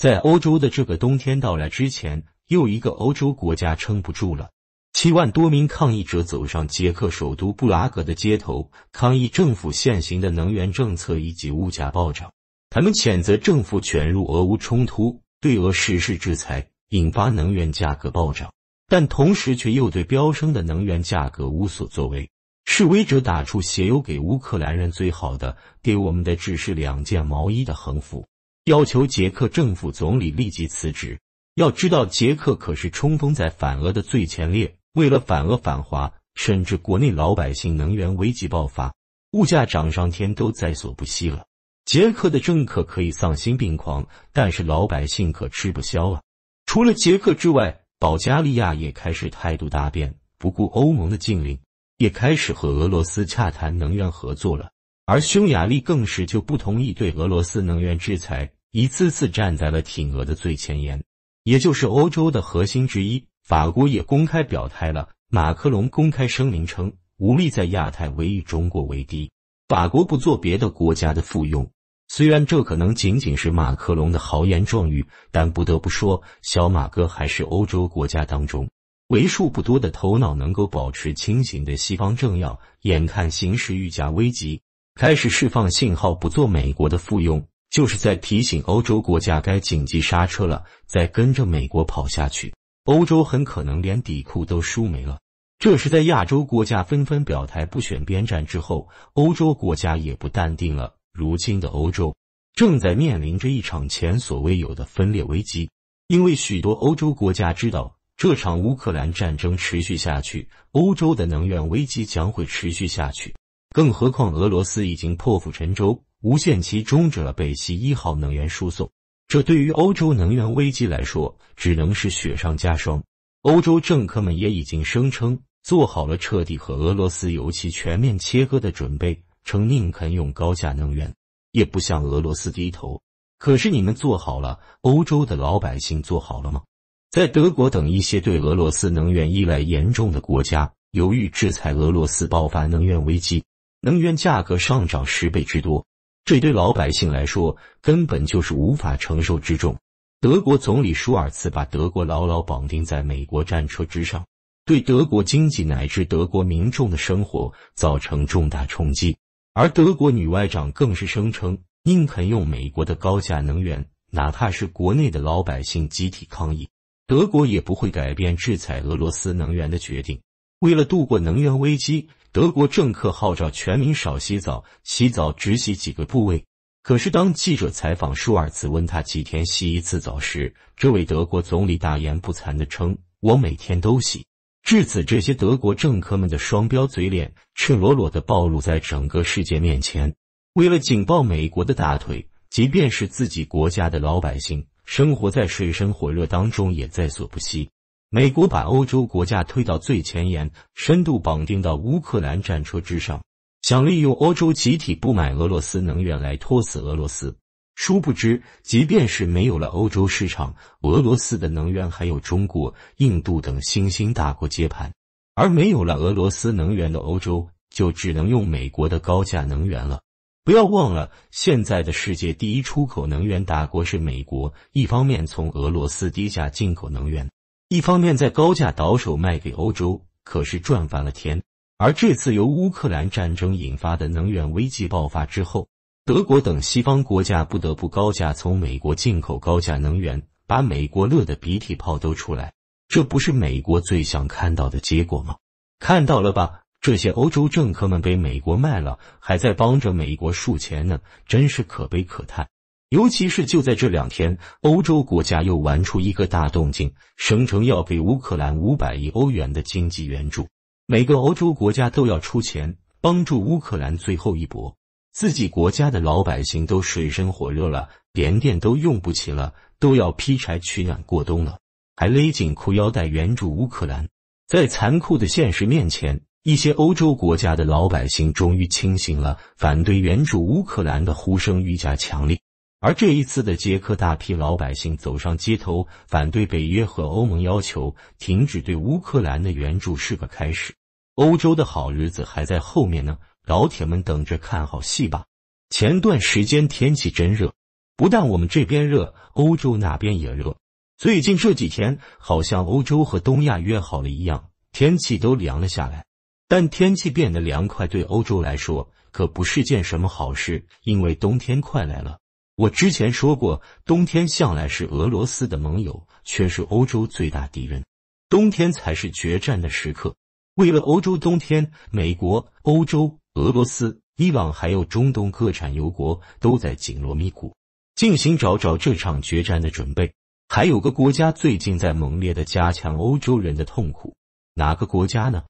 在欧洲的这个冬天到来之前，又一个欧洲国家撑不住了。七万多名抗议者走上捷克首都布拉格的街头，抗议政府现行的能源政策以及物价暴涨。他们谴责政府卷入俄乌冲突、对俄实施制裁，引发能源价格暴涨，但同时却又对飙升的能源价格无所作为。示威者打出“写有给乌克兰人最好的，给我们的只是两件毛衣”的横幅。要求捷克政府总理立即辞职。要知道，捷克可是冲锋在反俄的最前列，为了反俄反华，甚至国内老百姓能源危机爆发，物价涨上天都在所不惜了。捷克的政客可以丧心病狂，但是老百姓可吃不消啊。除了捷克之外，保加利亚也开始态度大变，不顾欧盟的禁令，也开始和俄罗斯洽谈能源合作了。而匈牙利更是就不同意对俄罗斯能源制裁。一次次站在了挺俄的最前沿，也就是欧洲的核心之一。法国也公开表态了。马克龙公开声明称，无力在亚太唯以中国为敌。法国不做别的国家的附庸。虽然这可能仅仅是马克龙的豪言壮语，但不得不说，小马哥还是欧洲国家当中为数不多的头脑能够保持清醒的西方政要。眼看形势愈加危急，开始释放信号，不做美国的附庸。就是在提醒欧洲国家该紧急刹车了，再跟着美国跑下去，欧洲很可能连底裤都输没了。这是在亚洲国家纷纷表态不选边站之后，欧洲国家也不淡定了。如今的欧洲正在面临着一场前所未有的分裂危机，因为许多欧洲国家知道这场乌克兰战争持续下去，欧洲的能源危机将会持续下去，更何况俄罗斯已经破釜沉舟。无限期终止了北溪一号能源输送，这对于欧洲能源危机来说，只能是雪上加霜。欧洲政客们也已经声称，做好了彻底和俄罗斯油气全面切割的准备，称宁肯用高价能源，也不向俄罗斯低头。可是你们做好了？欧洲的老百姓做好了吗？在德国等一些对俄罗斯能源依赖严重的国家，由于制裁俄罗斯，爆发能源危机，能源价格上涨十倍之多。这对老百姓来说，根本就是无法承受之重。德国总理舒尔茨把德国牢牢绑定在美国战车之上，对德国经济乃至德国民众的生活造成重大冲击。而德国女外长更是声称，宁肯用美国的高价能源，哪怕是国内的老百姓集体抗议，德国也不会改变制裁俄罗斯能源的决定。为了度过能源危机。德国政客号召全民少洗澡，洗澡只洗几个部位。可是当记者采访舒尔茨问他几天洗一次澡时，这位德国总理大言不惭地称：“我每天都洗。”至此，这些德国政客们的双标嘴脸赤裸裸地暴露在整个世界面前。为了紧抱美国的大腿，即便是自己国家的老百姓生活在水深火热当中，也在所不惜。美国把欧洲国家推到最前沿，深度绑定到乌克兰战车之上，想利用欧洲集体不买俄罗斯能源来拖死俄罗斯。殊不知，即便是没有了欧洲市场，俄罗斯的能源还有中国、印度等新兴大国接盘，而没有了俄罗斯能源的欧洲就只能用美国的高价能源了。不要忘了，现在的世界第一出口能源大国是美国，一方面从俄罗斯低价进口能源。一方面在高价倒手卖给欧洲，可是赚翻了天。而这次由乌克兰战争引发的能源危机爆发之后，德国等西方国家不得不高价从美国进口高价能源，把美国乐得鼻涕泡都出来。这不是美国最想看到的结果吗？看到了吧？这些欧洲政客们被美国卖了，还在帮着美国数钱呢，真是可悲可叹。尤其是就在这两天，欧洲国家又玩出一个大动静，声称要给乌克兰五百亿欧元的经济援助。每个欧洲国家都要出钱帮助乌克兰最后一搏。自己国家的老百姓都水深火热了，点电都用不起了，都要劈柴取暖过冬了，还勒紧裤腰带援助乌克兰。在残酷的现实面前，一些欧洲国家的老百姓终于清醒了，反对援助乌克兰的呼声愈加强烈。而这一次的捷克，大批老百姓走上街头反对北约和欧盟要求停止对乌克兰的援助，是个开始。欧洲的好日子还在后面呢，老铁们等着看好戏吧。前段时间天气真热，不但我们这边热，欧洲那边也热。最近这几天好像欧洲和东亚约好了一样，天气都凉了下来。但天气变得凉快，对欧洲来说可不是件什么好事，因为冬天快来了。我之前说过，冬天向来是俄罗斯的盟友，却是欧洲最大敌人。冬天才是决战的时刻。为了欧洲冬天，美国、欧洲、俄罗斯，伊朗还有中东各产油国都在紧锣密鼓进行找找这场决战的准备。还有个国家最近在猛烈的加强欧洲人的痛苦，哪个国家呢？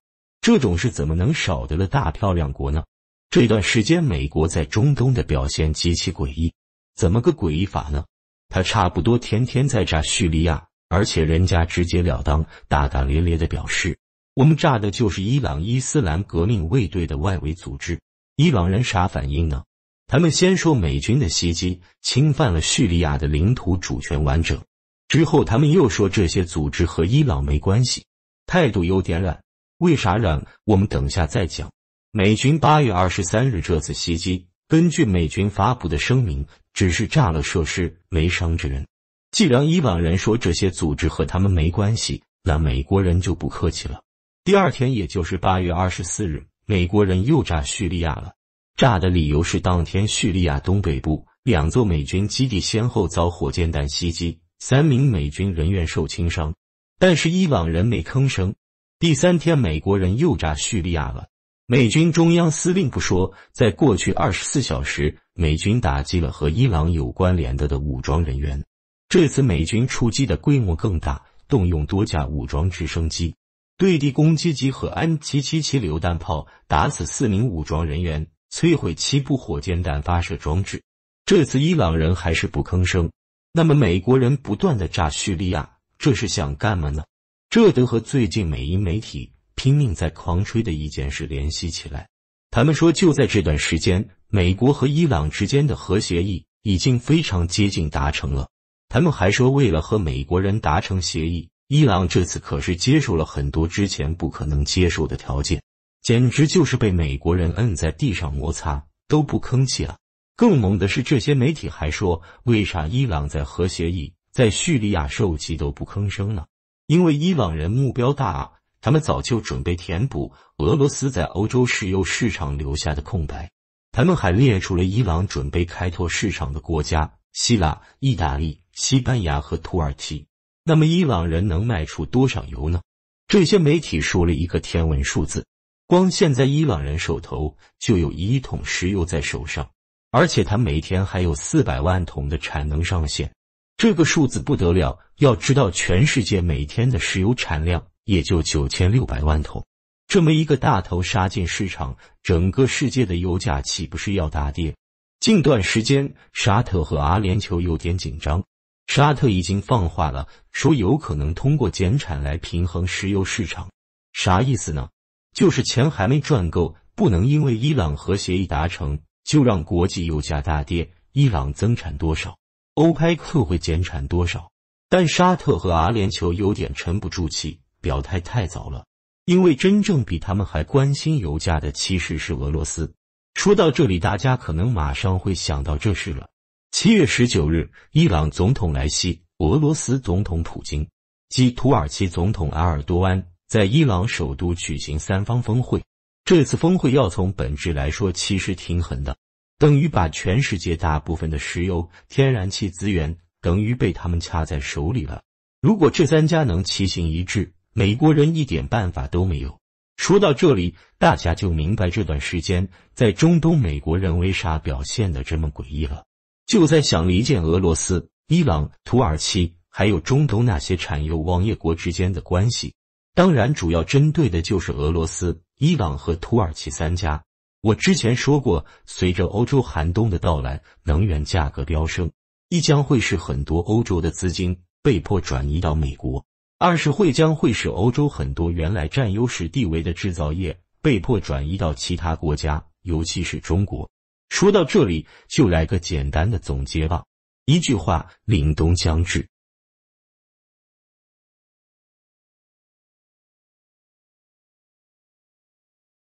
这种事怎么能少得了大漂亮国呢？这段时间，美国在中东的表现极其诡异。怎么个诡异法呢？他差不多天天在炸叙利亚，而且人家直截了当、大大咧咧的表示，我们炸的就是伊朗伊斯兰革命卫队的外围组织。伊朗人啥反应呢？他们先说美军的袭击侵犯了叙利亚的领土主权完整，之后他们又说这些组织和伊朗没关系，态度有点软。为啥软？我们等下再讲。美军八月二十三日这次袭击，根据美军发布的声明。只是炸了设施，没伤着人。既然伊朗人说这些组织和他们没关系，那美国人就不客气了。第二天，也就是八月二十四日，美国人又炸叙利亚了。炸的理由是，当天叙利亚东北部两座美军基地先后遭火箭弹袭击，三名美军人员受轻伤。但是伊朗人没吭声。第三天，美国人又炸叙利亚了。美军中央司令部说，在过去二十四小时。美军打击了和伊朗有关联的的武装人员，这次美军出击的规模更大，动用多架武装直升机、对地攻击机和安7 7 7榴弹炮，打死四名武装人员，摧毁七部火箭弹发射装置。这次伊朗人还是不吭声，那么美国人不断的炸叙利亚，这是想干嘛呢？这得和最近美英媒体拼命在狂吹的一件事联系起来。他们说，就在这段时间，美国和伊朗之间的核协议已经非常接近达成了。他们还说，为了和美国人达成协议，伊朗这次可是接受了很多之前不可能接受的条件，简直就是被美国人摁在地上摩擦，都不吭气了。更猛的是，这些媒体还说，为啥伊朗在核协议在叙利亚受气都不吭声呢？因为伊朗人目标大啊。他们早就准备填补俄罗斯在欧洲石油市场留下的空白。他们还列出了伊朗准备开拓市场的国家：希腊、意大利、西班牙和土耳其。那么，伊朗人能卖出多少油呢？这些媒体说了一个天文数字：光现在伊朗人手头就有一桶石油在手上，而且他每天还有四百万桶的产能上限。这个数字不得了，要知道全世界每天的石油产量。也就九千六百万桶，这么一个大头杀进市场，整个世界的油价岂不是要大跌？近段时间，沙特和阿联酋有点紧张，沙特已经放话了，说有可能通过减产来平衡石油市场。啥意思呢？就是钱还没赚够，不能因为伊朗核协议达成就让国际油价大跌。伊朗增产多少，欧佩克会减产多少，但沙特和阿联酋有点沉不住气。表态太早了，因为真正比他们还关心油价的其实是俄罗斯。说到这里，大家可能马上会想到这事了。七月十九日，伊朗总统莱西、俄罗斯总统普京及土耳其总统埃尔多安在伊朗首都举行三方峰会。这次峰会要从本质来说，其实平衡的，等于把全世界大部分的石油、天然气资源等于被他们掐在手里了。如果这三家能齐心一致，美国人一点办法都没有。说到这里，大家就明白这段时间在中东，美国人为啥表现的这么诡异了，就在想离间俄罗斯、伊朗、土耳其，还有中东那些产油王爷国之间的关系。当然，主要针对的就是俄罗斯、伊朗和土耳其三家。我之前说过，随着欧洲寒冬的到来，能源价格飙升，亦将会是很多欧洲的资金被迫转移到美国。二是会将会使欧洲很多原来占优势地位的制造业被迫转移到其他国家，尤其是中国。说到这里，就来个简单的总结吧，一句话：凛冬将至。